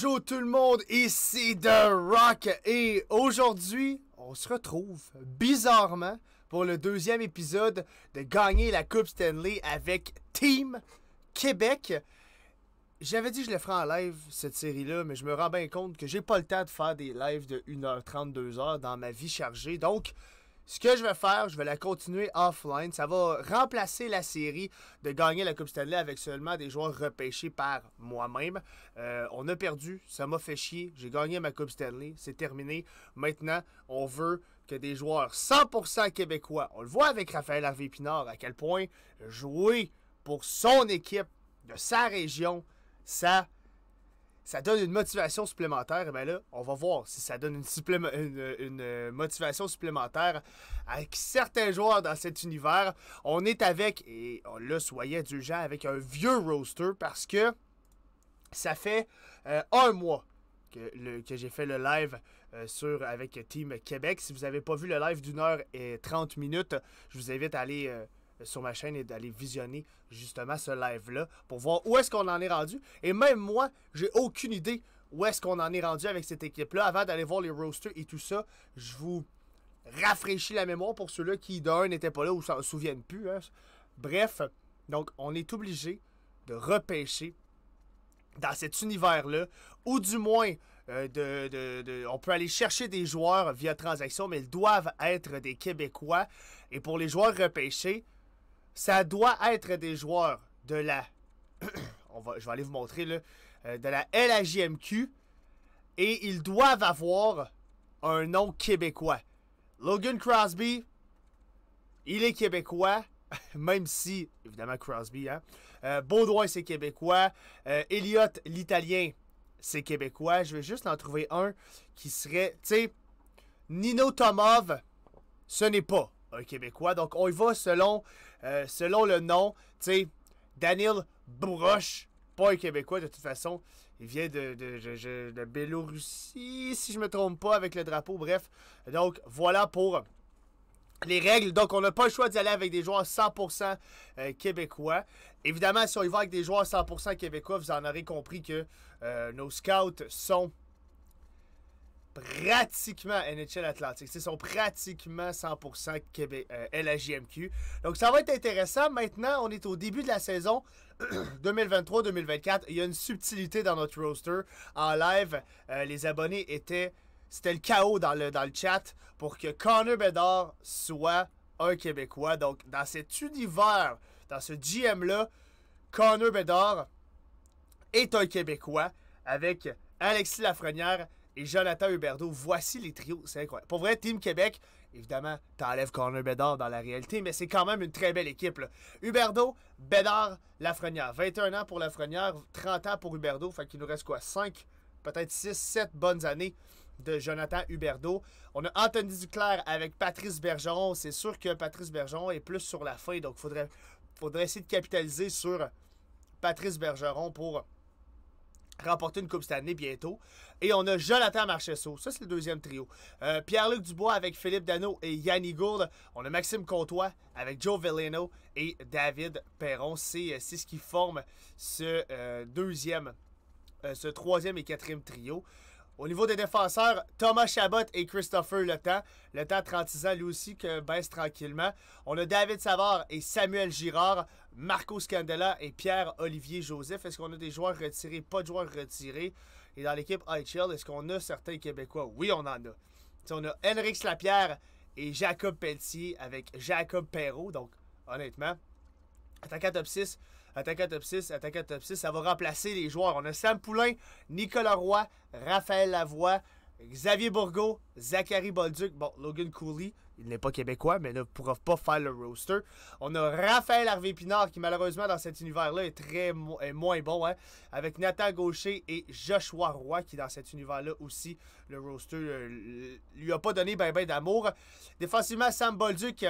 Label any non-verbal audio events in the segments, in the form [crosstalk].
Bonjour tout le monde, ici The Rock et aujourd'hui, on se retrouve bizarrement pour le deuxième épisode de Gagner la Coupe Stanley avec Team Québec. J'avais dit que je le ferais en live, cette série-là, mais je me rends bien compte que j'ai pas le temps de faire des lives de 1 h 32 h dans ma vie chargée. Donc, ce que je vais faire, je vais la continuer offline. Ça va remplacer la série de gagner la Coupe Stanley avec seulement des joueurs repêchés par moi-même. Euh, on a perdu, ça m'a fait chier. J'ai gagné ma Coupe Stanley, c'est terminé. Maintenant, on veut que des joueurs 100% québécois. On le voit avec Raphaël Harvey Pinard à quel point jouer pour son équipe de sa région, ça ça donne une motivation supplémentaire, eh bien là, on va voir si ça donne une, motivation supplémentaire avec certains joueurs dans cet univers. On est avec, et on le soyez du genre, avec un vieux roster parce que ça fait euh, un mois que, j'ai fait le live euh, sur, avec Team Québec. Si vous n'avez pas vu le live d'une heure et trente minutes, je vous invite à aller... Euh, euh, sur ma chaîne et d'aller visionner justement ce live-là pour voir où est-ce qu'on en est rendu. Et même moi, j'ai aucune idée où est-ce qu'on en est rendu avec cette équipe-là. Avant d'aller voir les roasters et tout ça, je vous rafraîchis la mémoire pour ceux-là qui, d'un, n'étaient pas là ou s'en souviennent plus. Hein. Bref, donc on est obligé de repêcher dans cet univers-là, ou du moins, euh, de, on peut aller chercher des joueurs via transaction, mais ils doivent être des Québécois. Et pour les joueurs repêchés, ça doit être des joueurs de la... [clears throat] on va, je vais aller vous montrer, là. Euh, de la LAJMQ. Et ils doivent avoir un nom québécois. Logan Crosby, il est québécois. [laughs] Même si, évidemment, Crosby, hein. Euh, c'est québécois. Elliot, euh, Elliott, l'italien, c'est québécois. Je vais juste en trouver un qui serait, tu sais, Nino Tomov, ce n'est pas un Québécois. Donc, on y va selon, euh, selon le nom. Tu sais, Daniel Broche, pas un Québécois de toute façon. Il vient de, de, si je me trompe pas, avec le drapeau. Bref, donc voilà pour les règles. Donc, on n'a pas le choix d'y aller avec des joueurs 100% euh, québécois. Évidemment, si on y va avec des joueurs 100% québécois, vous en aurez compris que euh, nos scouts sont pratiquement NHL Atlantique. c'est sont pratiquement 100% Québec, euh, Donc, ça va être intéressant. Maintenant, on est au début de la saison 2023-2024. [clears throat] Il y a une subtilité dans notre roster. En live, euh, les abonnés étaient... C'était le chaos dans le, dans le chat pour que Connor Bedard soit un Québécois. Donc, dans cet univers, dans ce GM-là, Connor Bedard est un Québécois avec Alexis Lafrenière et Jonathan Huberdo, Voici les trios, c'est incroyable. Pour vrai, Team Québec, évidemment, t'enlèves Connor Bédard dans la réalité, mais c'est quand même une très belle équipe. Huberdo Huberdeau, Bédard, Lafrenière. 21 ans pour Lafrenière, 30 ans pour Huberdo. fait qu'il nous reste quoi, 5, peut-être 6, 7 bonnes années de Jonathan Huberdo. On a Anthony Duclair avec Patrice Bergeron. C'est sûr que Patrice Bergeron est plus sur la fin, donc il faudrait, faudrait essayer de capitaliser sur Patrice Bergeron pour remporter une Coupe cette année bientôt. Et on a Jonathan Marchesso. Ça, c'est le deuxième trio. Euh, Pierre-Luc Dubois avec Philippe Dano et Yannick Gourde. On a Maxime Comtois avec Joe Villeno et David Perron. Euh, c'est ce qui forme ce euh, deuxième, ce troisième et quatrième trio. Au niveau des défenseurs, Thomas Chabot et Christopher Le Temps. Le 36 ans, lui aussi, que baisse tranquillement. On a David Savard et Samuel Girard, Marco Scandella et Pierre-Olivier Joseph. Est-ce qu'on a des joueurs retirés, pas de joueurs retirés? Et dans l'équipe IHL, est-ce qu'on a certains Québécois? Oui, on en a. on a Henrix Lapierre et Jacob Pelletier avec Jacob Perrault. Donc, honnêtement, attaquant top 6, à top 6, à top 6. Ça va remplacer les joueurs. On a Sam Poulain, Nicolas Roy, Raphaël Lavoie, Xavier Bourgo, Zachary Bolduc, bon, Logan Cooley, il n'est pas québécois, mais ne pourra pas faire le roster. On a Raphaël Harvey Pinard, qui malheureusement dans cet univers-là est très moins bon, hein, avec Nathan Gaucher et Joshua Roy, qui dans cet univers-là aussi, le roster euh, lui a pas donné ben ben d'amour. Défensivement, Sam Bolduc,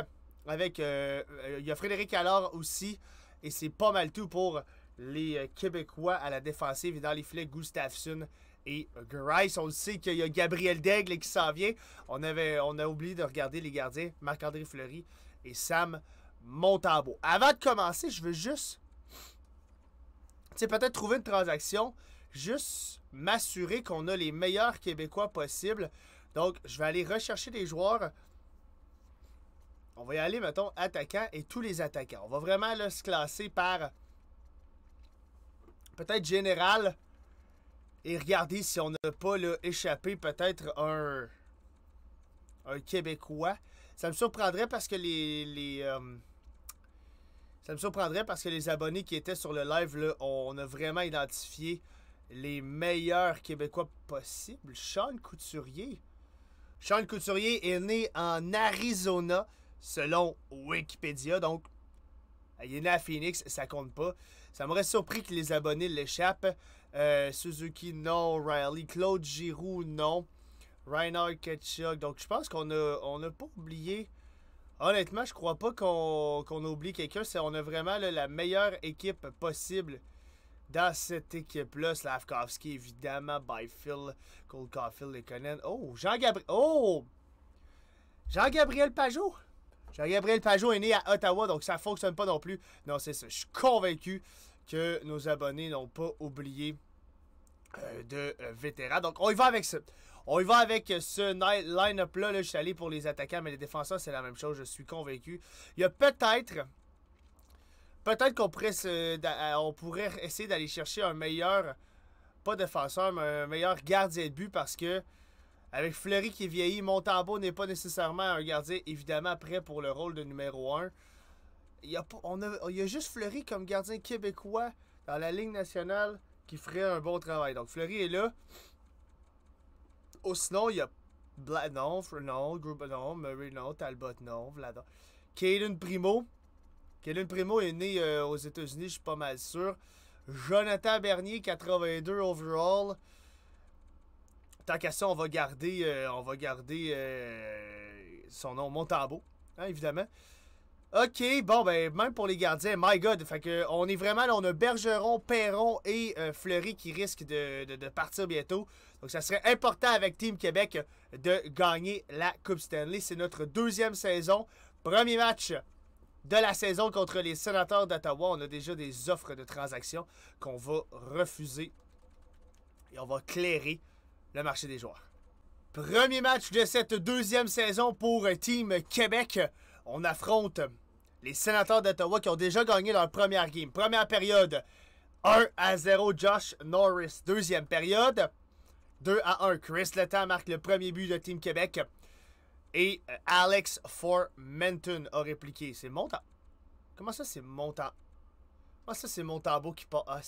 avec, euh, euh, il y a Frédéric Allard aussi, et c'est pas mal tout pour les euh, Québécois à la défensive et dans les filets Gustafsson et Grice. On le sait qu'il y a Gabriel Daigle qui s'en vient. On, avait, on a oublié de regarder les gardiens, Marc-André Fleury et Sam Montambeau. Avant de commencer, je veux juste peut-être trouver une transaction, juste m'assurer qu'on a les meilleurs Québécois possibles. Donc, je vais aller rechercher des joueurs on va y aller, mettons, attaquant et tous les attaquants. On va vraiment se classer par peut-être général et regarder si on n'a pas échappé peut-être un, un Québécois. Ça me surprendrait parce que les. Euh, ça me surprendrait parce que les abonnés qui étaient sur le live, on a vraiment identifié les meilleurs Québécois possibles. Sean Couturier. Sean Couturier est né en Arizona selon Wikipédia. Donc, il est à Phoenix, ça compte pas. Ça m'aurait surpris que les abonnés l'échappent. Euh, Suzuki, non. Riley, Claude Giroux, non. Reinhard Ketchuk. Donc, je pense qu'on n'a on a pas oublié. Honnêtement, je crois pas qu'on qu oublie quelqu'un. On a vraiment la meilleure équipe possible dans cette équipe-là. Slavkovski, évidemment, Byfield, Cole Caulfield, les Conan. Oh, Jean-Gabriel. Oh! Jean-Gabriel Pajot! Jean-Gabriel Pajot est né à Ottawa, donc ça fonctionne pas non plus. Non, c'est ça. Je suis convaincu que nos abonnés n'ont pas oublié euh, de euh, Vétéran. Donc, on y va avec ça. On y va avec ce line-up-là. Là. Je suis allé pour les attaquants, mais les défenseurs, c'est la même chose. Je suis convaincu. Il y a peut-être... Peut-être qu'on euh, on pourrait essayer d'aller chercher un meilleur... Pas défenseur, mais un meilleur gardien de but parce que avec Fleury qui est vieilli, Montambeau n'est pas nécessairement un gardien évidemment prêt pour le rôle de numéro 1. Il y a, on a, juste Fleury comme gardien québécois dans la ligne nationale qui ferait un bon travail. Donc Fleury est là. Ou oh, sinon, il y a Bla non, non, Group, non, Murray, non, Talbot, non, Caden Primo. Caden Primo est né euh, aux États-Unis, je suis pas mal sûr. Jonathan Bernier, 82 overall tant qu'à ça, on va garder, euh, on va garder euh, son nom, Montambo, hein, évidemment. OK, bon, ben, même pour les gardiens, my God, fait que, on est vraiment là, on a Bergeron, Perron et euh, Fleury qui risquent de, partir bientôt. Donc, ça serait important avec Team Québec de gagner la Coupe Stanley. C'est notre deuxième saison. Premier match de la saison contre les sénateurs d'Ottawa. On a déjà des offres de transactions qu'on va refuser et on va clairer le marché des joueurs. Premier match de cette deuxième saison pour Team Québec. On affronte les sénateurs d'Ottawa qui ont déjà gagné leur première game. Première période, 1 à 0 Josh Norris. Deuxième période, 2 à 1 Chris Letang marque le premier but de Team Québec. Et euh, Alex Formenton a répliqué. C'est mon temps. Comment ça, c'est mon temps? Comment ça, c'est mon beau qui part? Ah,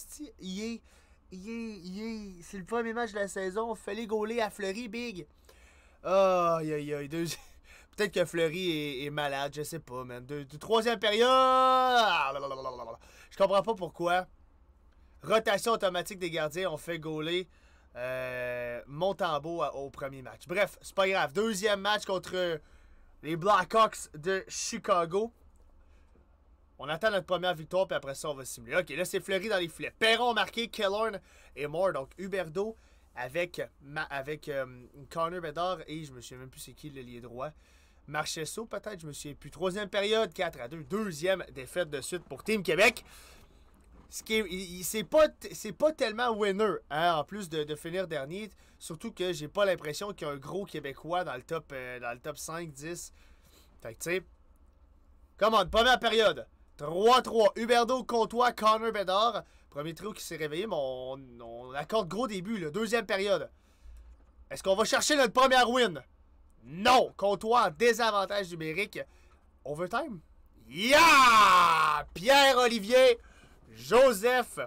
yeah, yeah. C'est le premier match de la saison. Fallait gauler à Fleury, big. [laughs] Peut-être que Fleury est, malade, je sais pas, man. troisième période. Je comprends pas pourquoi. Rotation automatique des gardiens, on fait gauler euh, Montembeau au premier match. Bref, c'est pas grave. Deuxième match contre les Blackhawks de Chicago. On attend notre première victoire, puis après ça, on va simuler. OK, là, c'est fleuri dans les filets. Perron marqué, Kellorn et Moore. Donc, Huberdo avec, avec euh, Connor Bedard et je me souviens même plus c'est qui le lié droit. Marchesso, peut-être, je me souviens plus. Troisième période, 4 à 2. Deuxième défaite de suite pour Team Québec. Ce qui c'est pas, c'est pas tellement winner, hein, en plus de, finir dernier. Surtout que j'ai pas l'impression qu'il y a un gros Québécois dans le top, euh, dans le top 5, 10. Fait que, tu sais, commande, première période. 3-3. Huberdo, Comtois, Connor Bedard. Premier trio qui s'est réveillé, mais on, accorde gros début, Le Deuxième période. Est-ce qu'on va chercher notre première win? Non! Comtois désavantage numérique. On veut Overtime? Yeah! Pierre-Olivier, Joseph.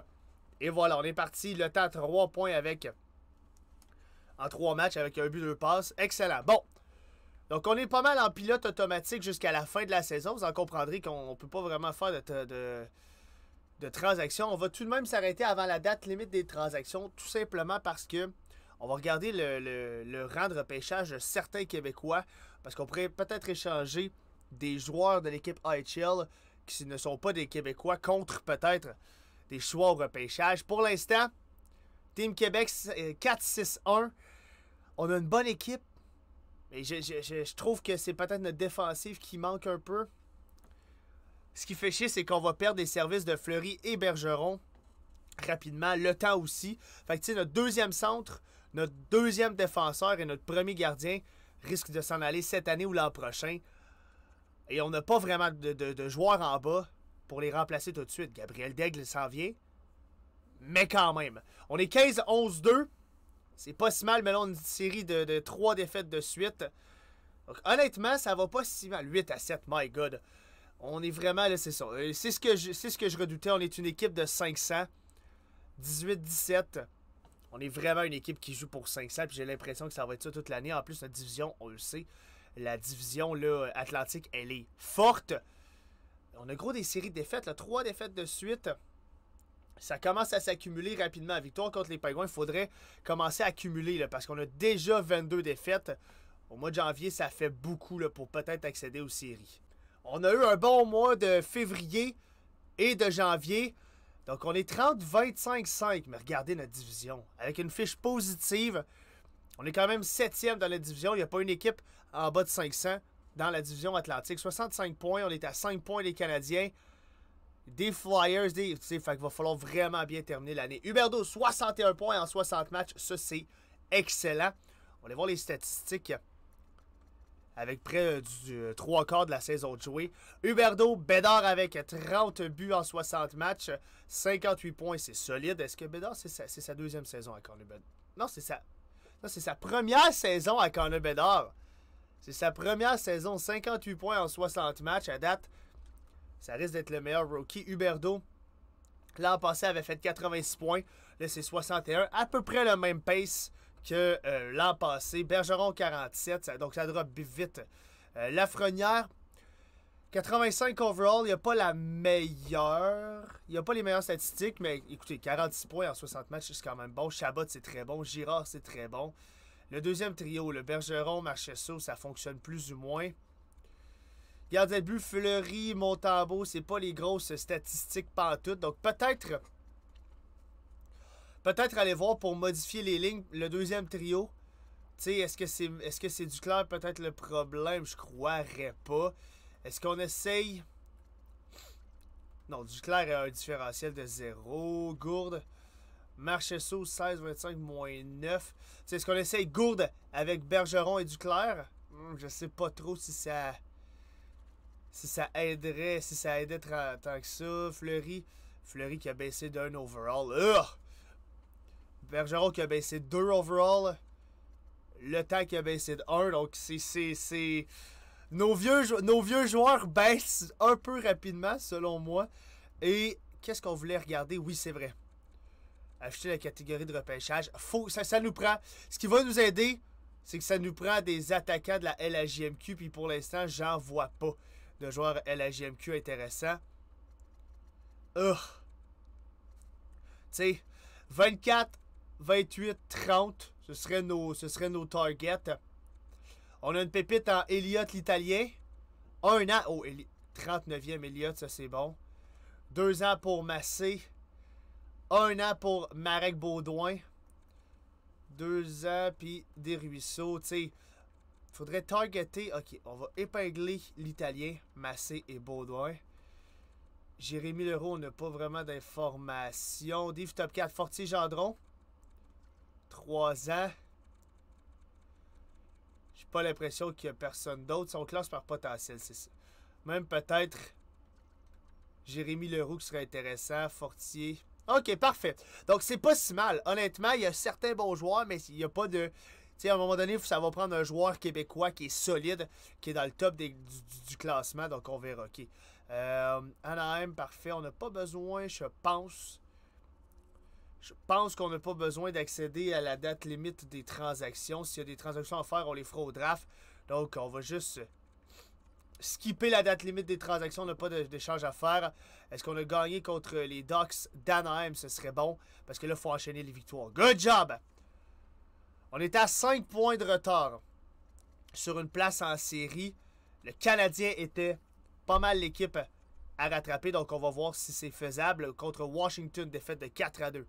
Et voilà, on est parti. Le temps 3 points avec... En 3 matchs avec un but, deux passes, Excellent. Bon, donc, on est pas mal en pilote automatique jusqu'à la fin de la saison. Vous en comprendrez qu'on ne peut pas vraiment faire de, transactions. On va tout de même s'arrêter avant la date limite des transactions, tout simplement parce que on va regarder le, le, le rang de repêchage de certains Québécois, parce qu'on pourrait peut-être échanger des joueurs de l'équipe IHL qui ne sont pas des Québécois contre peut-être des choix au repêchage. Pour l'instant, Team Québec 4-6-1. Euh, on a une bonne équipe. Mais je, trouve que c'est peut-être notre défensive qui manque un peu. Ce qui fait chier, c'est qu'on va perdre des services de Fleury et Bergeron rapidement. Le temps aussi. Fait que, tu sais, notre deuxième centre, notre deuxième défenseur et notre premier gardien risquent de s'en aller cette année ou l'an prochain. Et on n'a pas vraiment de, de, joueurs en bas pour les remplacer tout de suite. Gabriel Daigle s'en vient. Mais quand même. On est 15-11-2. C'est pas si mal, mais là, on a une série de, de 3 défaites de suite. honnêtement, ça va pas si mal. 8 à 7, my God. On est vraiment, là, c'est ça. Euh, c'est ce, que je, ce que je redoutais. On est une équipe de 500. 18-17. On est vraiment une équipe qui joue pour 500. Puis j'ai l'impression que ça va être ça toute l'année. En plus, la division, on le sait. La division là, Atlantique, elle est forte. On a gros des séries de défaites. Là, trois défaites de suite ça commence à s'accumuler rapidement. Victoire contre les Pingouins, il faudrait commencer à accumuler là, parce qu'on a déjà 22 défaites. Au mois de janvier, ça fait beaucoup pour peut-être accéder aux séries. On a eu un bon mois de février et de janvier. Donc on est 30-25-5, mais regardez notre division. Avec une fiche positive, on est quand même septième dans la division. Il n'y a pas une équipe en bas de 500 dans la division Atlantique. 65 points, on est à 5 points les Canadiens des Flyers. Des, fait qu'il va falloir vraiment bien terminer l'année. Huberto, 61 points en 60 matchs. Ça, c'est excellent. On va voir les statistiques avec près euh, du 3 euh, quarts de la saison de jouée. Huberto, Bédard avec 30 buts en 60 matchs. 58 points, c'est solide. Est-ce que Bédard, c'est sa, deuxième saison à Cornu Bédard? Non, c'est sa, non, sa première saison à Cornu Bédard. C'est sa première saison, 58 points en 60 matchs. À date, ça risque d'être le meilleur rookie. Huberdo, l'an passé, avait fait 86 points. Là, c'est 61. À peu près le même pace que euh, l'an passé. Bergeron, 47. donc, ça drop vite. La euh, Lafrenière, 85 overall. Il n'y a pas la meilleure. Il n'y a pas les meilleures statistiques, mais écoutez, 46 points en 60 matchs, c'est quand même bon. Chabot, c'est très bon. Girard, c'est très bon. Le deuxième trio, le Bergeron, Marchesso, ça fonctionne plus ou moins. Gardien de but, Fleury, Montambeau, c'est pas les grosses statistiques pantoute. Donc peut-être peut-être aller voir pour modifier les lignes le deuxième trio. est-ce que c'est est-ce que c'est Duclair peut-être le problème, je croirais pas. Est-ce qu'on essaye Non, Duclair a un différentiel de 0, Gourde Marchesso 16 25 moins 9. est-ce qu'on essaye Gourde avec Bergeron et Duclair hmm, Je sais pas trop si ça si ça aiderait, si ça aidait tant, que ça. Fleury, Fleury qui a baissé d'un overall. Bergeron qui a baissé deux overall. Le tank qui a baissé de Donc, c'est. Nos vieux, nos vieux joueurs baissent un peu rapidement, selon moi. Et qu'est-ce qu'on voulait regarder? Oui, c'est vrai. Acheter la catégorie de repêchage. Faut, ça, ça nous prend. Ce qui va nous aider, c'est que ça nous prend des attaquants de la LAJMQ. Puis pour l'instant, j'en vois pas joueur LGMQ intéressant. Intéressant. Tu 24, 28, 30, ce serait nos, ce serait nos targets. On a une pépite en Elliott l'Italien. Un an. Oh, 39e Elliott, ça c'est bon. Deux ans pour Massé. Un an pour Marek Baudouin. Deux ans, puis des ruisseaux. Tu sais, Faudrait targeter. Ok, on va épingler l'Italien, Massé et Baudouin. Jérémy Leroux, on n'a pas vraiment d'informations. Div top 4, Fortier Gendron. 3 ans. J'ai pas l'impression qu'il y a personne d'autre. Son classe par potentiel, c'est ça. Même peut-être Jérémy Leroux qui serait intéressant. Fortier. Ok, parfait. Donc c'est pas si mal. Honnêtement, il y a certains bons joueurs, mais il n'y a pas de à un moment donné, ça va prendre un joueur québécois qui est solide, qui est dans le top du, classement, donc on verra. OK. Euh, Anaheim, parfait. On n'a pas besoin, je pense. Je pense qu'on n'a pas besoin d'accéder à la date limite des transactions. S'il y a des transactions à faire, on les fera au draft. Donc, on va juste skipper la date limite des transactions, on n'a pas d'échange à faire. Est-ce qu'on a gagné contre les Ducks d'Anaheim? Ce serait bon, parce que là, faut enchaîner les victoires. Good job! On est à 5 points de retard sur une place en série. Le Canadien était pas mal l'équipe à rattraper, donc on va voir si c'est faisable. Contre Washington, défaite de 4 à 2.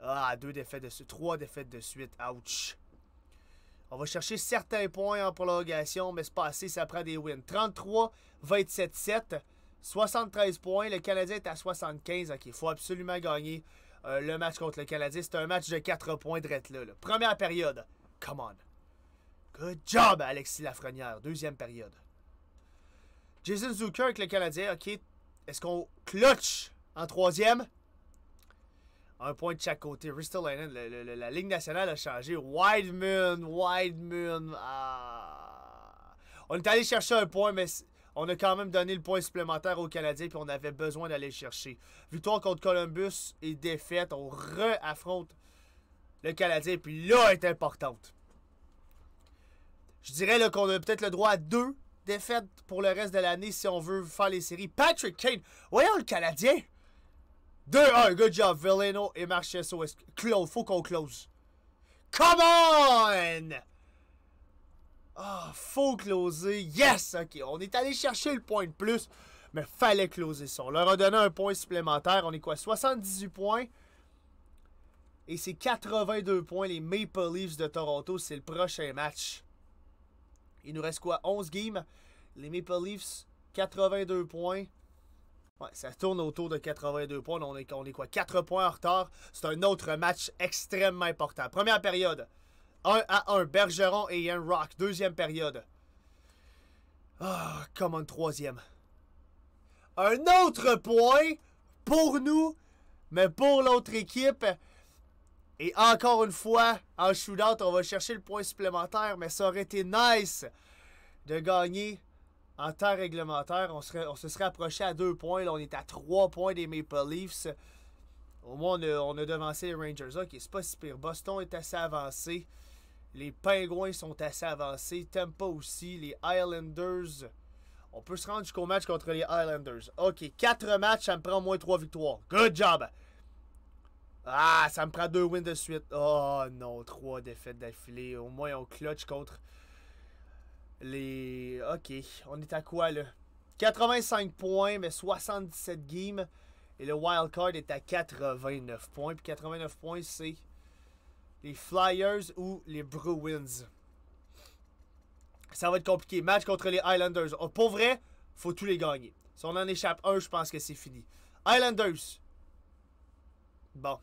Ah, 2 défaites de suite, 3 défaites de suite, ouch. On va chercher certains points en prolongation, mais pas assez. ça prend des wins. 33, 27, 7, 73 points. Le Canadien est à 75. OK, il faut absolument gagner euh, le match contre le Canadien. c'est un match de 4 points de là, là. Première période. Come on. Good job, Alexis Lafrenière. Deuxième période. Jason Zucker avec le Canadien. OK. Est-ce qu'on clutch en troisième? Un point de chaque côté. Ristolainen, la Ligue nationale a changé. moon, wide moon. Ah. On est allé chercher un point, mais on a quand même donné le point supplémentaire aux Canadiens, puis on avait besoin d'aller chercher. Victoire contre Columbus et défaite, on re-affronte le Canadien, puis là est importante. Je dirais là, qu'on a peut-être le droit à deux défaites pour le reste de l'année si on veut faire les séries. Patrick Kane, voyons le Canadien! 2-1, good job, Villano et Marchesso. Close, faut qu'on close. Come on! Ah, faut closer. Yes! OK, on est allé chercher le point de plus, mais fallait closer ça. On leur a donné un point supplémentaire. On est quoi? 78 points. Et c'est 82 points, les Maple Leafs de Toronto. C'est le prochain match. Il nous reste quoi? 11 games. Les Maple Leafs, 82 points. Ouais, ça tourne autour de 82 points. On est, on est quoi? 4 points en retard. C'est un autre match extrêmement important. Première période. 1 à 1, Bergeron et Ian Rock. Deuxième période. Ah, comme un troisième. Un autre point pour nous, mais pour l'autre équipe. Et encore une fois, en shootout, on va chercher le point supplémentaire, mais ça aurait été nice de gagner en temps réglementaire. On, se serait approché à deux points. Là, on est à trois points des Maple Leafs. Au moins, on a, on a devancé les Rangers. Ok, c'est pas si pire. Boston est assez avancé. Les Pingouins sont assez avancés. tempo aussi. Les Islanders. On peut se rendre jusqu'au match contre les Islanders. OK, Quatre matchs, ça me prend au moins trois victoires. Good job! Ah, ça me prend deux wins de suite. Oh non, trois défaites d'affilée. Au moins, on clutch contre les... OK, on est à quoi, là? 85 points, mais 77 games. Et le wildcard est à 89 points. Puis 89 points, c'est les Flyers ou les Bruins. Ça va être compliqué. Match contre les Islanders. Oh, pour vrai, faut tous les gagner. Si on en échappe un, je pense que c'est fini. Islanders. Bon.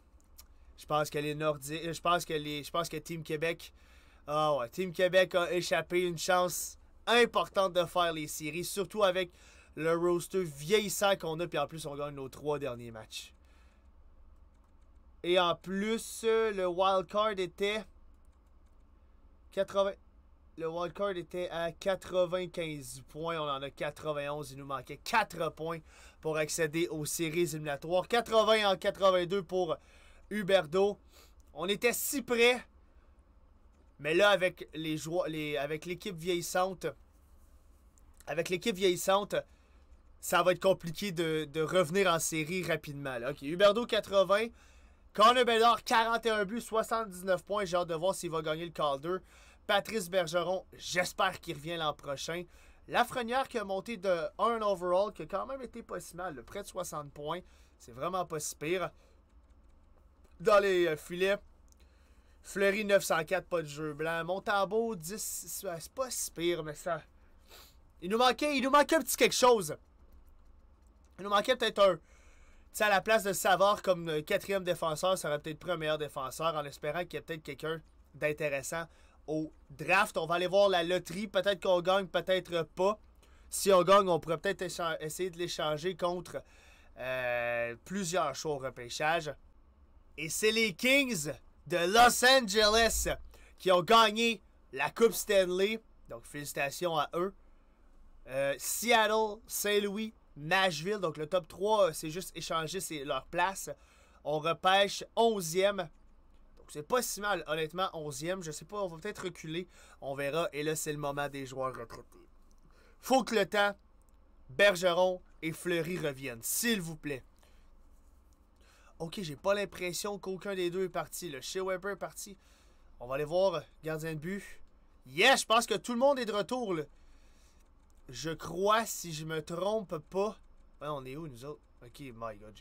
Je pense que les Nordiques. Je pense que les. Je pense que Team Québec. Ah ouais. Team Québec a échappé une chance importante de faire les séries. Surtout avec le roster vieillissant qu'on a. Puis en plus, on gagne nos trois derniers matchs. Et en plus, euh, le wildcard était 80. Le wildcard était à 95 points. On en a 91. Il nous manquait 4 points pour accéder aux séries éliminatoires. 80 en 82 pour Huberdo. On était si près. Mais là, avec les avec l'équipe vieillissante, avec l'équipe vieillissante, ça va être compliqué de, revenir en série rapidement. Là. OK, Huberdo 80. Connor Bedard, 41 buts, 79 points. J'ai hâte de voir s'il va gagner le Calder. Patrice Bergeron, j'espère qu'il revient l'an prochain. La Lafrenière qui a monté de 1 overall, qui a quand même été pas si mal, près de 60 points. C'est vraiment pas si pire. Dans les euh, filets, Fleury 904, pas de jeu blanc. Montambeau 10, c'est pas si pire, mais ça. Il nous manquait, il nous manquait un petit quelque chose. Il nous manquait peut-être un, sais, à la place de savoir comme quatrième défenseur, ça aurait peut-être premier défenseur en espérant qu'il y ait peut-être quelqu'un d'intéressant au draft. On va aller voir la loterie. Peut-être qu'on gagne, peut-être pas. Si on gagne, on pourrait peut-être essayer de l'échanger contre euh, plusieurs choix au repêchage. Et c'est les Kings de Los Angeles qui ont gagné la Coupe Stanley. Donc, félicitations à eux. Euh, Seattle, Saint-Louis, Nashville. Donc le top 3, euh, c'est juste échanger c'est leur place. On repêche 11e. Donc c'est pas si mal, honnêtement, 11e. Je sais pas, on va peut-être reculer. On verra. Et là, c'est le moment des joueurs retraités. Faut que le temps, Bergeron et Fleury reviennent, s'il vous plaît. Ok, j'ai pas l'impression qu'aucun des deux est parti. Le Shea Weber est parti. On va aller voir euh, gardien de but. Yes, je pense que tout le monde est de retour. Là je crois, si je me trompe pas. on est où, nous autres? Ok, my god.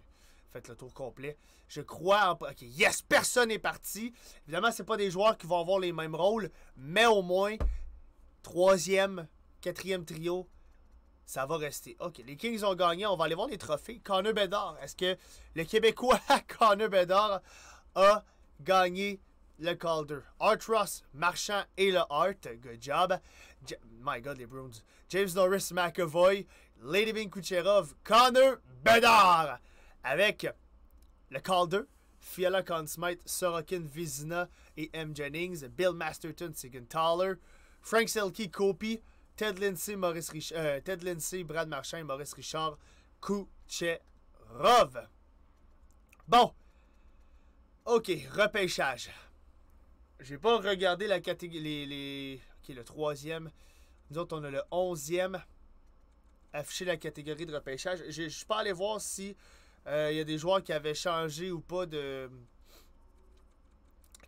Faites le tour complet. Je crois Ok, yes, personne n'est parti. Évidemment, c'est pas des joueurs qui vont avoir les mêmes rôles, mais au moins, troisième, quatrième trio, ça va rester. OK, les Kings ont gagné. On va aller voir les trophées. Connor Bedard. Est-ce que le Québécois [laughs] Connor Bedard a gagné le Calder? Art Ross, Marchand et le Art, Good job. My God, les Bruins. James Norris McAvoy, Lady Bing Kucherov, Connor Bedard. Avec le Calder, Fiala Consmite, Sorokin Vizina et M. Jennings, Bill Masterton, Taller, Frank Selke, Kopi, Ted Lindsay, Maurice Richard, euh, Ted Brad Marchand Maurice Richard, Kucherov. Bon. OK, repêchage. J'ai pas regardé la catégorie. Les, les... OK, le troisième. Nous autres, on a le 11e affiché la catégorie de repêchage. Je ne suis pas allé voir si euh, il y a des joueurs qui avaient changé ou pas de.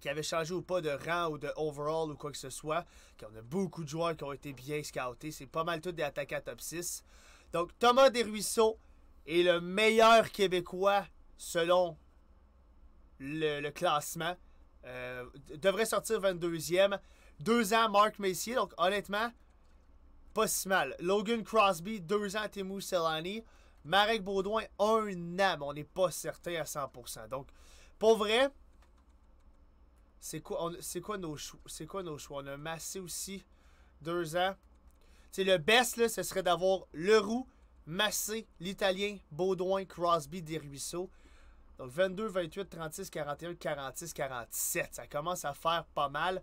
qui avaient changé ou pas de rang ou de overall ou quoi que ce soit. Car on a beaucoup de joueurs qui ont été bien scoutés. C'est pas mal tout des attaquants top 6. Donc Thomas Desruisseaux est le meilleur Québécois selon le, classement. Euh, devrait sortir 22e. Deux ans, Marc Messier. Donc honnêtement, pas si mal. Logan Crosby, 2 ans, Timu Selani. Marek Baudouin, 1 an, on n'est pas certain à 100%. Donc, pour vrai, c'est quoi, c'est quoi, nos, c'est quoi nos choix? On a Massé aussi, deux ans. C'est le best, là, ce serait d'avoir Leroux, Massé, l'Italien, Baudouin, Crosby, Desruisseaux. Donc 22, 28, 36, 41, 46, 47. Ça commence à faire pas mal.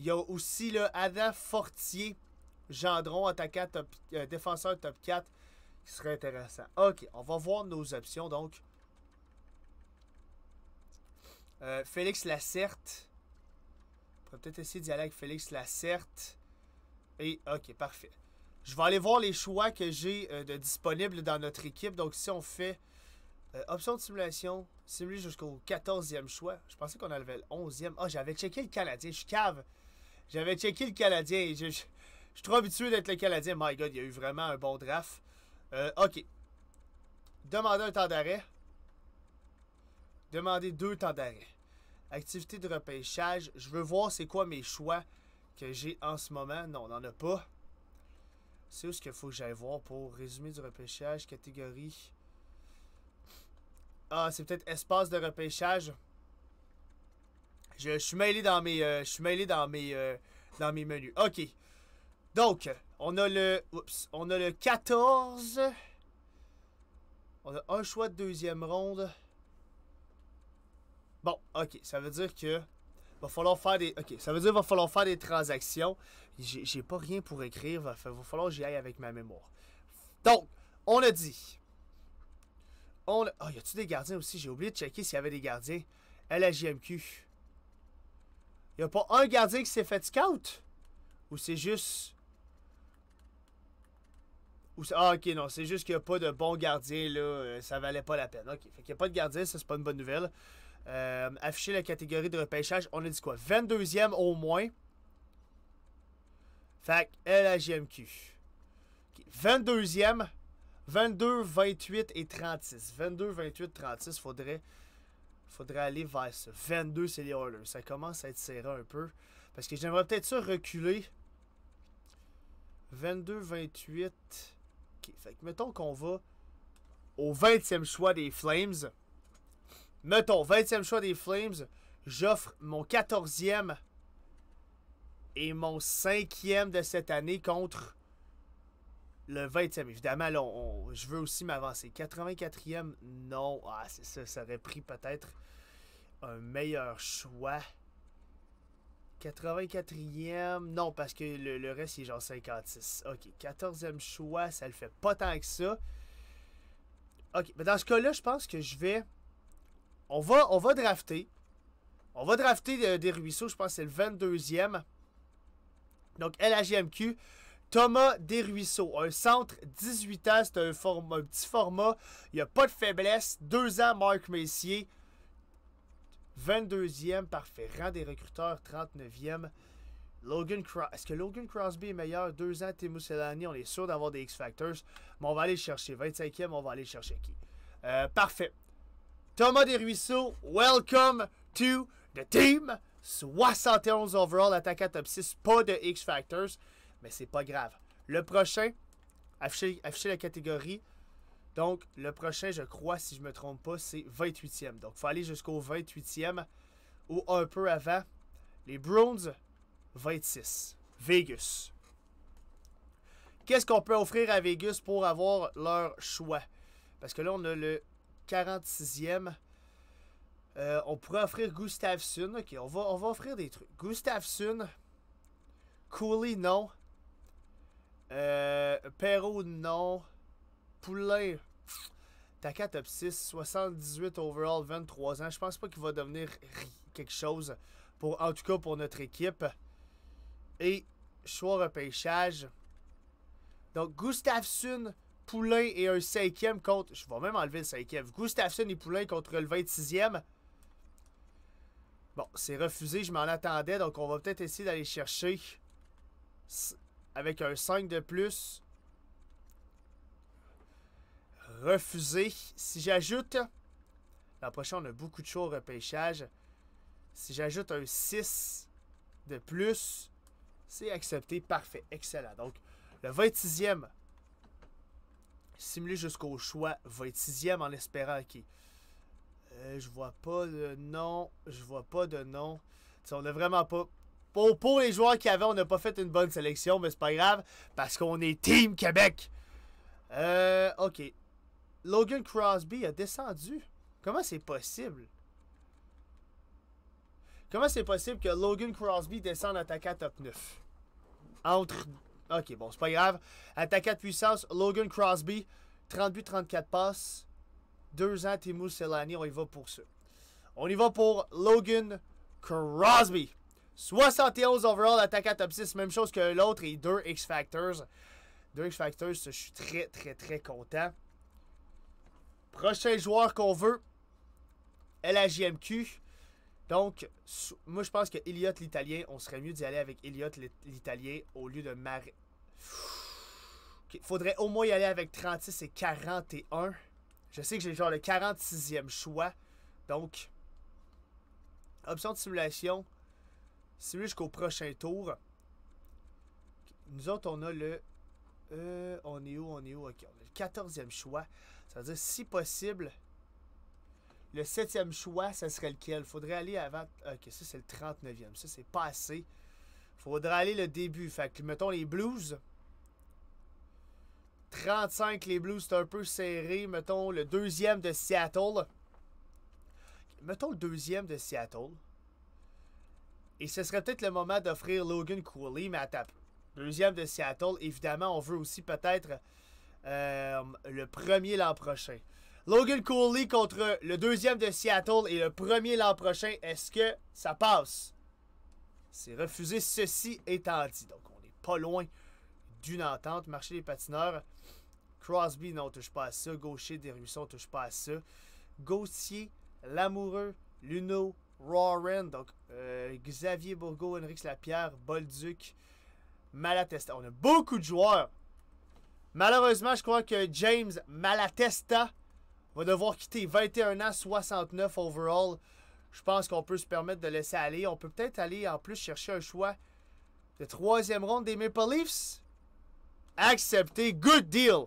Il y a aussi le Adam Fortier, Gendron, attaquant top, euh, défenseur top 4, qui serait intéressant. OK, on va voir nos options, donc. Euh, Félix Lacerte. On pourrait peut-être essayer d'y aller avec Félix Lacerte. Et, OK, parfait. Je vais aller voir les choix que j'ai euh, de disponibles dans notre équipe. Donc, si on fait option de simulation, simuler jusqu'au 14e choix. Je pensais qu'on avait le 11e. Ah, j'avais checké le Canadien. Je cave. J'avais checké le Canadien. et je, je suis trop habitué d'être le Canadien. My God, il y a eu vraiment un bon draft. Euh, OK. Demandez un temps d'arrêt. Demandez deux temps d'arrêt. Activité de repêchage. Je veux voir c'est quoi mes choix que j'ai en ce moment. Non, on n'en a pas. C'est où ce qu'il faut que j'aille voir pour résumer du repêchage, catégorie. Ah, c'est peut-être espace de repêchage. Je, suis mêlé dans mes, euh, dans mes, euh, dans mes menus. Ok. Donc, on a le... Oups. On a le 14. On a un choix de deuxième ronde. Bon, ok. Ça veut dire que... Va falloir faire des... Ok, ça veut dire va falloir faire des transactions. J'ai pas rien pour écrire. Va, va falloir que j'y aille avec ma mémoire. Donc, on a dit... On a... Oh, y a-tu des gardiens aussi? J'ai oublié de checker s'il y avait des gardiens. À la JMQ. Y a pas un gardien qui s'est fait scout? Ou c'est juste ah, ok, non, c'est juste qu'il n'y a pas de bon gardien, là. Euh, ça valait pas la peine. Ok, fait n'y a pas de gardien, ça, c'est pas une bonne nouvelle. Euh, afficher la catégorie de repêchage, on a dit quoi 22e au moins. Fait que LAGMQ. 22e, 22, 28 et 36. 22, 28, 36, faudrait, faudrait aller vers ça. 22, c'est les Oilers. Ça commence à être serré un peu. Parce que j'aimerais peut-être ça reculer. 22, 28 fait que mettons qu'on va au 20e choix des Flames. Mettons, 20e choix des Flames, j'offre mon 14e et mon 5e de cette année contre le 20e. Évidemment, je veux aussi m'avancer. 84e, non. Ah, ça, ça aurait pris peut-être un meilleur choix. 84e. Non, parce que le, reste, il est genre 56. OK, 14e choix, ça le fait pas tant que ça. OK, mais dans ce cas-là, je pense que je vais... On va, on va drafter. On va drafter euh, des ruisseaux, je pense que c'est le 22e. Donc, LHMQ. Thomas Desruisseaux, un centre 18 ans, c'est un, un, petit format, il n'y a pas de faiblesse, Deux ans Marc Messier, 22e, parfait. Rang des recruteurs, 39e. Logan Est-ce que Logan Crosby est meilleur? Deux ans, Timo on est sûr d'avoir des X-Factors. Mais on va aller chercher. 25e, on va aller chercher qui? Euh, parfait. Thomas Desruisseaux, welcome to the team. 71 overall, à top 6. Pas de X-Factors, mais c'est pas grave. Le prochain, afficher, afficher la catégorie. Donc, le prochain, je crois, si je me trompe pas, c'est 28e. Donc, il faut aller jusqu'au 28e ou un peu avant. Les Browns, 26. Vegas. Qu'est-ce qu'on peut offrir à Vegas pour avoir leur choix? Parce que là, on a le 46e. Euh, on pourrait offrir Gustafsson. Ok, on va, on va offrir des trucs. Gustafsson. Cooley, non. Euh, Perrault, non. Poulain. 6, 78 overall, 23 ans. Je pense pas qu'il va devenir quelque chose, pour, en tout cas pour notre équipe. Et choix repêchage. Donc Gustafsson, Poulain et un cinquième contre... Je vais même enlever le cinquième. Gustafsson et Poulain contre le 26e. Bon, c'est refusé, je m'en attendais. Donc on va peut-être essayer d'aller chercher avec un 5 de plus refusé. Si j'ajoute, La prochain, on a beaucoup de choses au repêchage. Si j'ajoute un 6 de plus, c'est accepté. Parfait. Excellent. Donc, le 26e, simulé jusqu'au choix 26e en espérant qu'il. Euh, je vois pas de « nom. Je vois pas de nom. on n'a vraiment pas. Pour, pour les joueurs qui avaient, on n'a pas fait une bonne sélection, mais c'est pas grave parce qu'on est Team Québec. Euh, ok. Logan Crosby a descendu. Comment c'est possible? Comment c'est possible que Logan Crosby descende attaquant top 9? Entre. Ok, bon, c'est pas grave. Attaquant de puissance, Logan Crosby, 38-34 passes. Deux ans, Timu Selani, on y va pour ça. On y va pour Logan Crosby. 71 overall, attaquant top 6, même chose que l'autre et deux X-Factors. Deux X-Factors, je suis très, très, très content. Prochain joueur qu'on veut, LAJMQ. Donc, moi, je pense que l'Italien, on serait mieux d'y aller avec Elliot l'Italien au lieu de Marais. Il Faudrait au moins y aller avec 36 et 41. Je sais que j'ai genre le 46e choix. Donc, option de simulation, simuler jusqu'au prochain tour. Nous autres, on a le... Euh, on est où, on est où? OK, on a le 14e choix. C'est-à-dire, si possible, le septième choix, ça serait lequel? Faudrait aller avant... OK, ça, c'est le 39e. Ça, c'est pas assez. Faudrait aller le début. Fait que, mettons, les Blues... 35, les Blues, c'est un peu serré. Mettons, le deuxième de Seattle. Mettons le deuxième de Seattle. Et ce serait peut-être le moment d'offrir Logan Cooley, mais à tape. Deuxième de Seattle, évidemment, on veut aussi peut-être euh, le premier l'an prochain. Logan Cooley contre le deuxième de Seattle et le premier l'an prochain. Est-ce que ça passe? C'est refusé, ceci étant dit. Donc, on n'est pas loin d'une entente. Marché des patineurs. Crosby, non, touche pas à ça. Gaucher, on touche pas à ça. Gauthier, Lamoureux, Luno, Warren, donc euh, Xavier Bourgo, Henrix Lapierre, Bolduc, Malatesta. On a beaucoup de joueurs Malheureusement, je crois que James Malatesta va devoir quitter 21 ans, 69 overall. Je pense qu'on peut se permettre de laisser aller. On peut peut-être aller en plus chercher un choix de troisième ronde des Maple Leafs. Accepté. Good deal.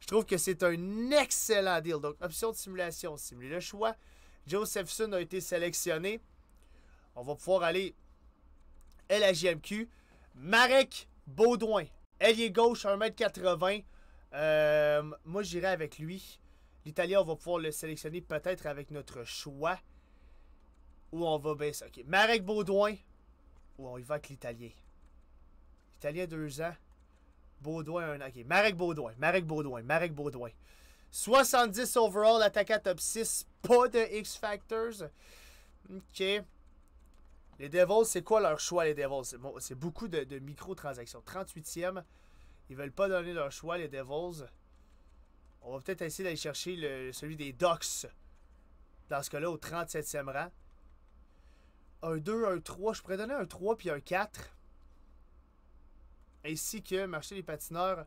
Je trouve que c'est un excellent deal. Donc, option de simulation, simuler le choix. Josephson a été sélectionné. On va pouvoir aller JMQ. Marek Baudouin, Ailier gauche, 1m80. Euh, moi, j'irai avec lui. L'Italien, on va pouvoir le sélectionner peut-être avec notre choix. Ou on va baisser. Ok, Marek Baudouin. Ou on y va avec l'Italien. L'Italien, 2 ans. Baudouin, un an. Ok, Marek Baudouin. Marek Baudouin. Marek Baudouin. 70 overall, à top 6. Pas de X-Factors. Ok. Les Devils, c'est quoi leur choix, les Devils? C'est beaucoup de, micro-transactions. 38e, ils veulent pas donner leur choix, les Devils. On va peut-être essayer d'aller chercher celui des Ducks. Dans ce cas-là, au 37e rang. Un 2, un 3. Je pourrais donner un 3 puis un 4. Ainsi que marché des patineurs.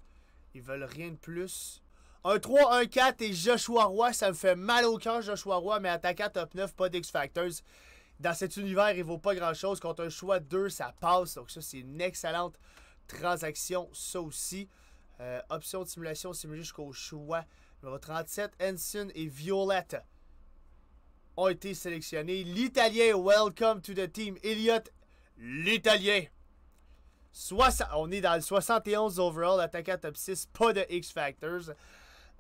Ils veulent rien de plus. Un 3, un 4 et Joshua Roy. Ça me fait mal au cœur, Joshua Roy. Mais à top 9, pas d'X-Factors. Dans cet univers, il vaut pas grand-chose. Quand un choix 2, ça passe. Donc ça, c'est une excellente transaction, ça aussi. Euh, option de simulation, simulée jusqu'au choix. Numéro 37, Ensign et Violette ont été sélectionnés. L'Italien, welcome to the team. Elliot, l'Italien. On est dans le 71 overall, attaquant top 6, pas de X-Factors.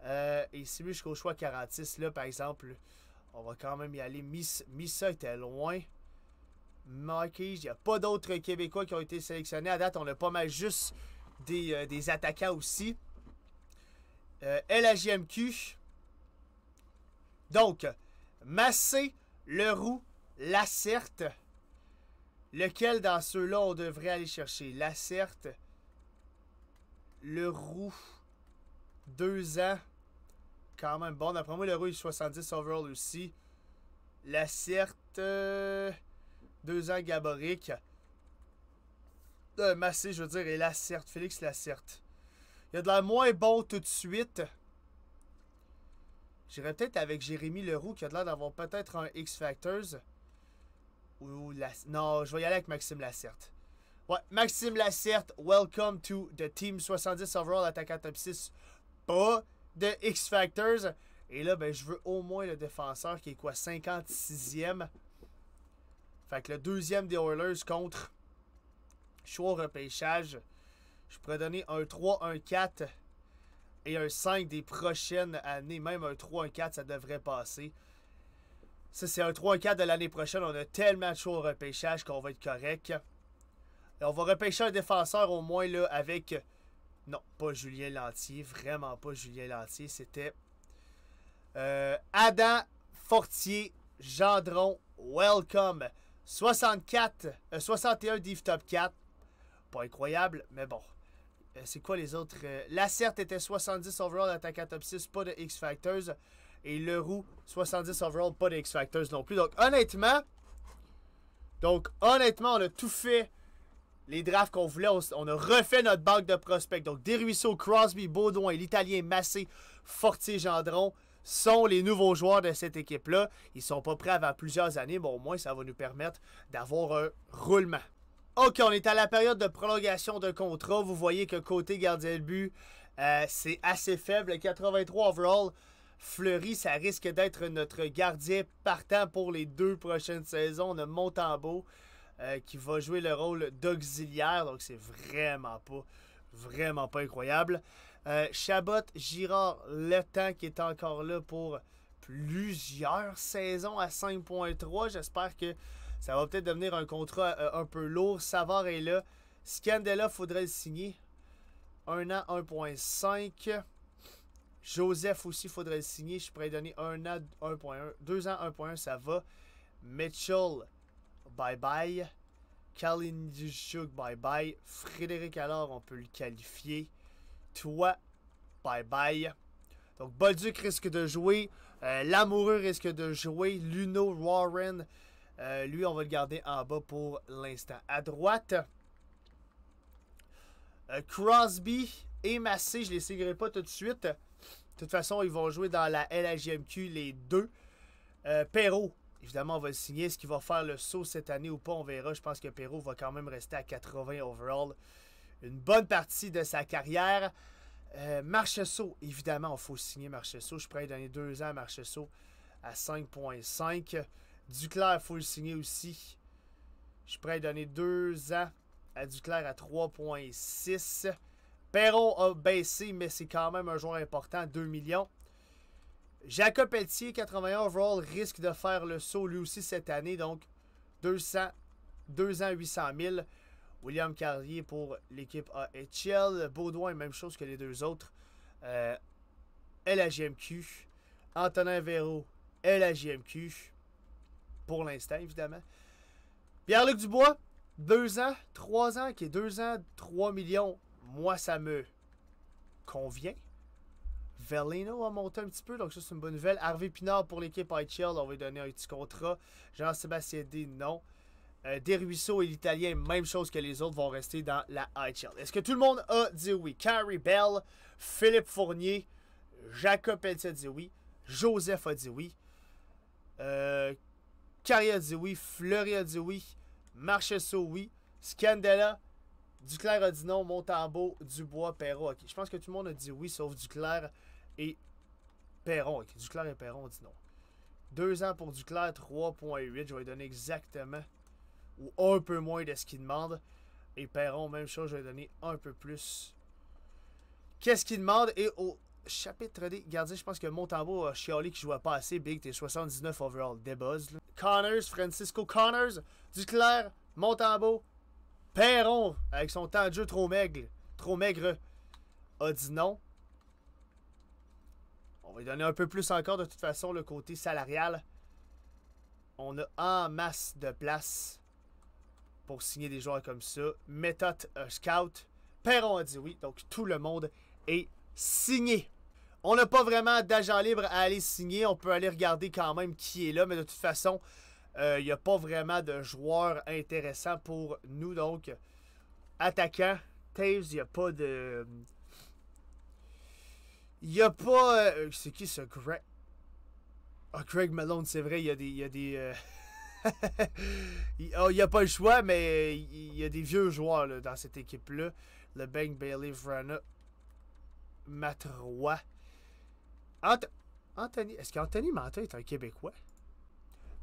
Euh, et simulé jusqu'au choix 46, là, par exemple. On va quand même y aller. Missa était loin. Marquis, il n'y a pas d'autres Québécois qui ont été sélectionnés. À date, on a pas mal juste des, euh, attaquants aussi. Euh, LAJMQ. Donc, Massé, Leroux, Lacerte. Lequel dans ceux-là on devrait aller chercher? Lacerte, Leroux, deux ans quand même bon. D'après moi, Leroux est 70 overall aussi. La euh, deux ans Gaboric. Euh, Massé, je veux dire, et la Félix la Il y a de la moins bon tout de suite. J'irais peut-être avec Jérémy Leroux qui a de l'air d'avoir peut-être un X-Factors. Ou la... Non, je vais y aller avec Maxime Lacerte. Ouais, Maxime Lacerte, welcome to the team 70 overall attaquant top 6. Pas de X Factors. Et là, ben, je veux au moins le défenseur qui est quoi 56e. Fait que le deuxième des Oilers contre. choix repêchage. Je pourrais donner un 3, 1 4 et un 5 des prochaines années. Même un 3, 1 4, ça devrait passer. Ça, c'est un 3, un 4 de l'année prochaine. On a tellement de choix au repêchage qu'on va être correct. Et on va repêcher un défenseur au moins avec non, pas Julien Lantier, vraiment pas Julien Lantier. C'était euh, Adam Fortier Gendron. Welcome. 64, 61 euh, Div Top 4. Pas incroyable, mais bon. Euh, c'est quoi les autres? La cert était 70 overall, attaquant top 6, pas de X-Factors. Et le Leroux, 70 overall, pas de X-Factors non plus. Donc honnêtement, donc honnêtement, on a tout fait les drafts qu'on voulait, on, a refait notre banque de prospects. Donc, Desruisseaux, Crosby, et l'Italien Massé, Fortier, Gendron sont les nouveaux joueurs de cette équipe-là. Ils sont pas prêts avant plusieurs années, mais au moins, ça va nous permettre d'avoir un roulement. OK, on est à la période de prolongation de contrat. Vous voyez que côté gardien de but, euh, c'est assez faible. 83 overall. Fleury, ça risque d'être notre gardien partant pour les deux prochaines saisons. On a euh, qui va jouer le rôle d'auxiliaire. Donc, c'est vraiment pas, vraiment pas incroyable. Euh, Chabot, Girard, Temps, qui est encore là pour plusieurs saisons à 5.3. J'espère que ça va peut-être devenir un contrat euh, un peu lourd. Savard est là. Scandella, faudrait le signer. 1 an, 1.5. Joseph aussi, faudrait le signer. Je pourrais donner 1 an, 1.1. 2 ans, 1.1, ça va. Mitchell, bye bye. Kalindichuk, bye bye. Frédéric Alors, on peut le qualifier. Toi, bye bye. Donc, Bolduc risque de jouer. Euh, L'amoureux risque de jouer. Luno Warren, euh, lui, on va le garder en bas pour l'instant. À droite, euh, Crosby et Massé, je ne les signerai pas tout de suite. De toute façon, ils vont jouer dans la LHMQ, les deux. Perrault Évidemment, on va le signer. Est-ce qu'il va faire le saut cette année ou pas, on verra. Je pense que Perrault va quand même rester à 80 overall. Une bonne partie de sa carrière. Euh, Marchesso, évidemment, il faut signer Marchesso. Je pourrais donner deux ans à Marchesso à 5.5. Duclair, il faut le signer aussi. Je pourrais donner deux ans à Duclair à 3.6. Perrault a baissé, mais c'est quand même un joueur important, 2 millions. Jacob Pelletier, 81 overall, risque de faire le saut lui aussi cette année. Donc, 200, 2 ans, 800 000. William Carrier pour l'équipe AHL. Baudouin, même chose que les deux autres. Euh, LAGMQ. Antonin Véro, LAGMQ. Pour l'instant, évidemment. Pierre-Luc Dubois, 2 ans, 3 ans, qui est 2 ans, 3 millions. Moi, ça me convient. Vellino a monté un petit peu, donc ça, c'est une bonne nouvelle. Harvey Pinard pour l'équipe High Child, on va lui donner un petit contrat. Jean-Sébastien D, non. Euh, des Ruisseaux et l'Italien, même chose que les autres, vont rester dans la High Child. Est-ce que tout le monde a dit oui? Carrie Bell, Philippe Fournier, Jacob a dit oui, Joseph a dit oui, euh, Carrie a dit oui, Fleury a dit oui, Marchesso oui, Scandella, Duclair a dit non, Montambeau, Dubois, Perrault. ok. Je pense que tout le monde a dit oui, sauf Duclair et Perron, Duclair et Perron, ont dit non. Deux ans pour Duclair, 3.8. Je vais lui donner exactement ou un peu moins de ce qu'il demande. Et Perron, même chose, je vais lui donner un peu plus. Qu'est-ce qu'il demande? Et au chapitre des gardiens, je pense que Montambo a chialé qui jouait pas assez. Big, t'es 79 overall. Débuzz. Connors, Francisco Connors, Duclair, Montambo, Perron, avec son temps de jeu trop maigre, trop maigre, a dit non. On va donner un peu plus encore de toute façon, le côté salarial. On a en masse de place pour signer des joueurs comme ça. Méthode euh, Scout. Perron a dit oui, donc tout le monde est signé. On n'a pas vraiment d'agent libre à aller signer. On peut aller regarder quand même qui est là, mais de toute façon, euh, il n'y a pas vraiment de joueur intéressant pour nous. Donc, attaquant, Taves, il n'y a pas de il n'y a pas. Euh, c'est qui ce Greg Ah, Craig Malone, c'est vrai, il y a des. Il y a des euh, [laughs] oh, a pas le choix, mais il y a des vieux joueurs là, dans cette équipe-là. Le Bang Bailey Vrana. Matrois Anthony. Est-ce qu'Anthony Manta est un Québécois?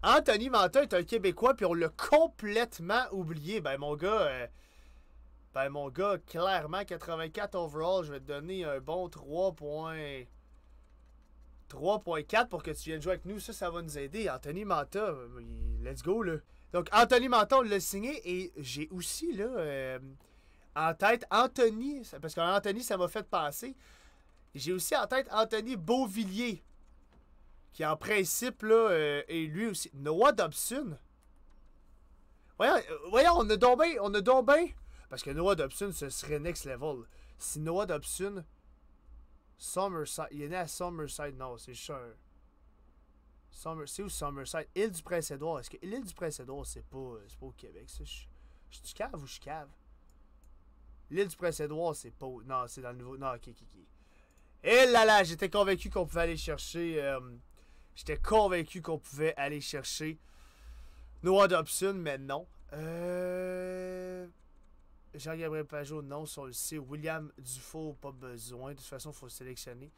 Anthony Manta est un Québécois, puis on l'a complètement oublié. Ben, mon gars, euh, ben, mon gars, clairement, 84 overall, je vais te donner un bon 3 3.4 pour que tu viennes jouer avec nous. Ça, ça va nous aider. Anthony Manta, let's go, là. Donc, Anthony Manta, on l'a signé. Et j'ai aussi, là, euh, en tête Anthony, parce qu'Anthony, ça m'a fait passer. J'ai aussi en tête Anthony Beauvillier, qui en principe, là, euh, est lui aussi. Noah Dobson. Voyons, euh, voyons on a donc on a donc parce que Noah Dobson, ce serait next level. Si Noah Dobson, Summerside, il est né à Summerside, non, c'est sûr. Summer, c'est où Summerside? Île du Prince-Édouard. Est-ce que l'île du Prince-Édouard, c'est pas, c'est pas au Québec, ça? Je, je, je cave ou je cave? L'île du Prince-Édouard, c'est pas. Non, c'est dans le nouveau. Non, ok, ok, ok. Et eh là là, j'étais convaincu qu'on pouvait aller chercher. Euh, j'étais convaincu qu'on pouvait aller chercher Noah Dobson, mais non. Euh. Jean-Gabriel Pajot, non, sur le sait. William Dufault, pas besoin. De toute façon, il faut sélectionner.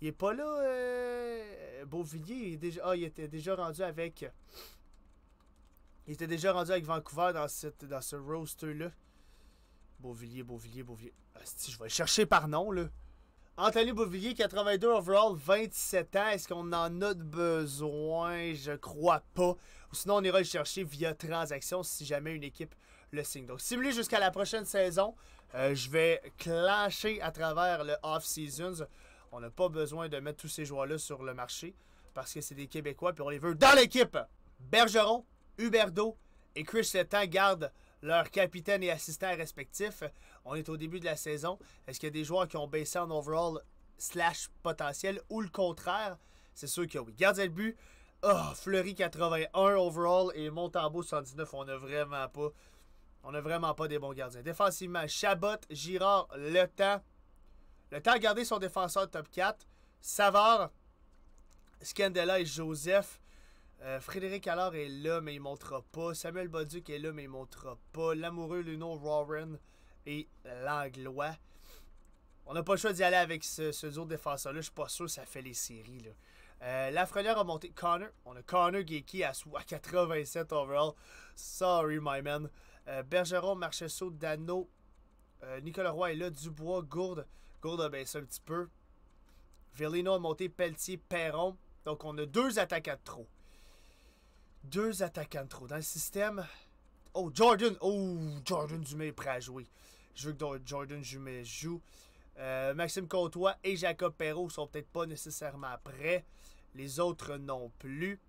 Il est pas là, euh, Beauvillier. Il, déjà, ah, il était déjà rendu avec. Il était déjà rendu avec Vancouver dans, cette, dans ce roster-là. Beauvillier, Beauvillier, Beauvillier. Si je vais le chercher par nom, là. Anthony Beauvillier, 82 overall, 27 ans. Est-ce qu'on en a de besoin? Je crois pas. sinon, on ira le chercher via transaction si jamais une équipe le signe. Donc, simulé jusqu'à la prochaine saison. Euh, je vais clasher à travers le off-seasons. On n'a pas besoin de mettre tous ces joueurs-là sur le marché parce que c'est des Québécois puis on les veut dans l'équipe. Bergeron, Huberdo et Chris Letang gardent leurs capitaines et assistants respectifs. On est au début de la saison. Est-ce qu'il y a des joueurs qui ont baissé en overall slash potentiel ou le contraire? C'est sûr que oui. Gardez le but, oh, Fleury 81 overall et montambo 119. On n'a vraiment pas on n'a vraiment pas des bons gardiens. Défensivement, Chabot, Girard, Le Temps. Le Temps a gardé son défenseur top 4. Savard, Scandella et Joseph. Euh, Frédéric Allard est là, mais il ne montrera pas. Samuel Boduc est là, mais il ne montrera pas. L'amoureux Luno Warren et l'Anglois. On n'a pas le choix d'y aller avec ce, ce duo défenseur-là. Je suis pas sûr ça fait les séries. Là. Euh, a monté Connor. On a Connor qui à 87 overall. Sorry, my man. Euh, Bergeron, Marchesso, Dano, euh, Nicolas Roy est là, Dubois, Gourde. Gourde a baissé un petit peu. Villino a monté, Pelletier, Perron. Donc on a deux attaquants de trop. Deux attaquants de trop. Dans le système. Oh, Jordan! Oh, Jordan Dumais est prêt à jouer. Je veux que Jordan Jumet joue. Euh, Maxime Comtois et Jacob Perrault sont peut-être pas nécessairement prêts. Les autres non plus.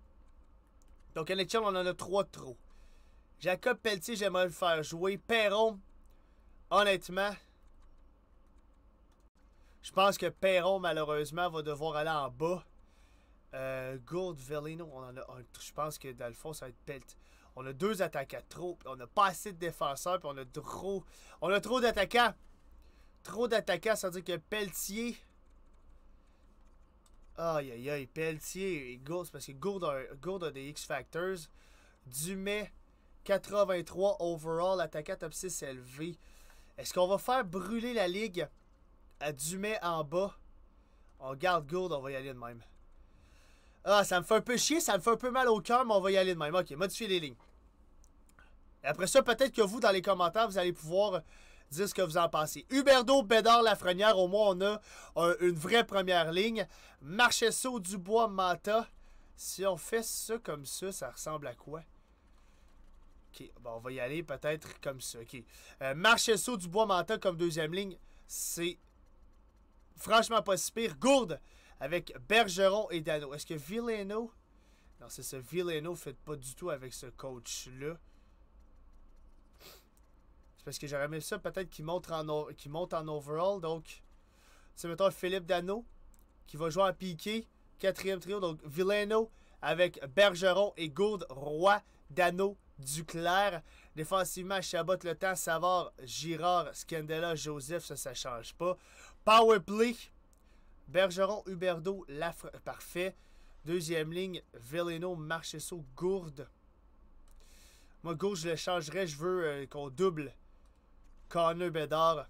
Donc, NHL, on en a trois trop. Jacob Pelletier, j'aimerais le faire jouer. Perron, honnêtement, je pense que Perron, malheureusement, va devoir aller en bas. Euh, Gould, on en a Je pense que dans le fond, ça va être Pelt. On a deux attaquants trop, on n'a pas assez de défenseurs, on a trop. On a trop d'attaquants. Trop d'attaquants, ça veut dire que Pelletier. Aïe aïe aïe, Pelletier et Gould, parce que a, des X-Factors. Dumais, 83 overall, attaquant top 6 élevé. Est-ce qu'on va faire brûler la ligue à Dumais en bas? On garde Gould, on va y aller de même. Ah, ça me fait un peu chier, ça me fait un peu mal au cœur, mais on va y aller de même. Ok, modifier les lignes. Et après ça, peut-être que vous, dans les commentaires, vous allez pouvoir dire ce que vous en pensez. Huberdo, Bédard, Lafrenière, au moins on a une vraie première ligne. Marchesso, Dubois, Mata. Si on fait ça comme ça, ça ressemble à quoi? on va y aller peut-être comme ça. OK. du du bois manta comme deuxième ligne, c'est franchement pas si pire. Gourde avec Bergeron et Dano. Est-ce que Villeno... Non, c'est ça. Villeno ne fait pas du tout avec ce coach-là. C'est parce que j'aurais aimé ça peut-être qu'il monte, en monte en overall. Donc, c'est maintenant Philippe Dano qui va jouer à piqué. Quatrième trio. Donc, Villeno avec Bergeron et Gourde, Roi, Dano, Duclair. Défensivement, Chabot, Le Temps, Savard, Girard, Scandella, Joseph, ça, ça change pas. Powerplay, Bergeron, Huberdo, Lafre, parfait. Deuxième ligne, Veleno, Marchesso, Gourde. Moi, Gourde, je le changerais. Je veux euh, qu'on double Connor Bedard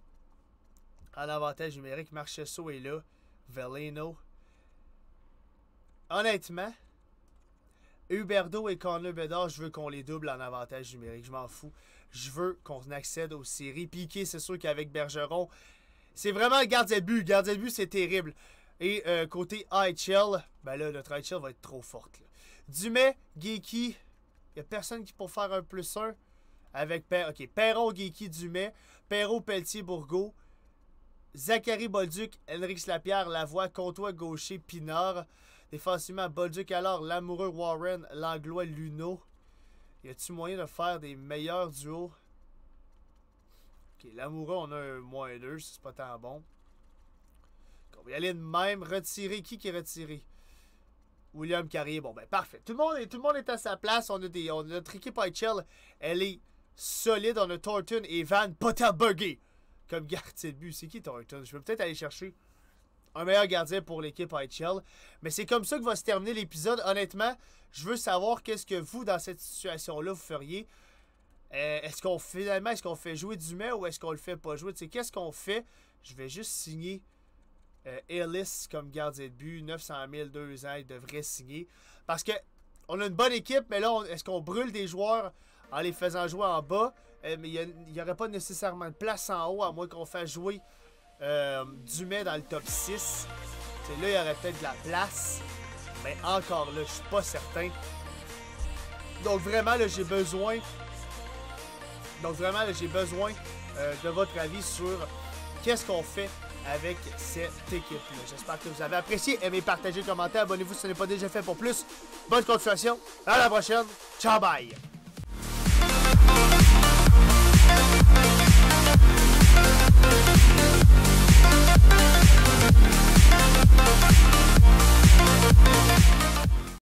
à avantage numérique. Marchesso est là. Velleno. Honnêtement, Huberdo et Connor Bedard, je veux qu'on les double en avantage numérique. Je m'en fous. Je veux qu'on accède aux séries. Piqué, c'est sûr qu'avec Bergeron, c'est vraiment le gardien de but. gardien de but, c'est terrible. Et euh, côté IHL, ben là, notre IHL va être trop forte. Dumais, Geeky, il n'y a personne qui peut faire un plus 1. Avec per OK, Perron, Geeky, Dumais, Perrault, Pelletier, Bourgo, Zachary Bolduc, Henrix Lapierre, Lavoie, Contois, Gaucher, Pinard. Défensivement, Bolduc alors, l'amoureux Warren, l'anglois Luno. Y a-tu moyen de faire des meilleurs duos? Ok, l'amoureux, on a un moins deux c'est pas tant bon. On va y aller de même. Retirer. Qui qui est retiré? William Carrier. Bon, ben parfait. Tout le monde est, tout le monde est à sa place. On a, des, notre équipe HL. Elle est solide. On a Thornton et Van Potterberger comme [laughs] gardien de but. C'est qui Thornton? Je vais peut-être aller chercher un meilleur gardien pour l'équipe HL. Mais c'est comme ça que va se terminer l'épisode. Honnêtement, je veux savoir qu'est-ce que vous, dans cette situation-là, vous feriez. Euh, est-ce qu'on finalement, est-ce qu'on fait jouer Dumais ou est-ce qu'on le fait pas jouer? qu'est-ce qu'on fait? Je vais juste signer euh, Ellis comme gardien de but. 900 000, 2 ans, il devrait signer. Parce que on a une bonne équipe, mais là, est-ce qu'on brûle des joueurs en les faisant jouer en bas? Euh, mais il n'y aurait pas nécessairement de place en haut, à moins qu'on fasse jouer du euh, Dumais dans le top 6. là, il y aurait peut-être de la place. Mais encore là, je suis pas certain. Donc vraiment, là, j'ai besoin. Donc vraiment, j'ai besoin euh, de votre avis sur qu'est-ce qu'on fait avec cette équipe-là. J'espère que vous avez apprécié. Aimez, partagez, commentez, abonnez-vous si ce n'est pas déjà fait pour plus. Bonne continuation. À la prochaine. Ciao, bye.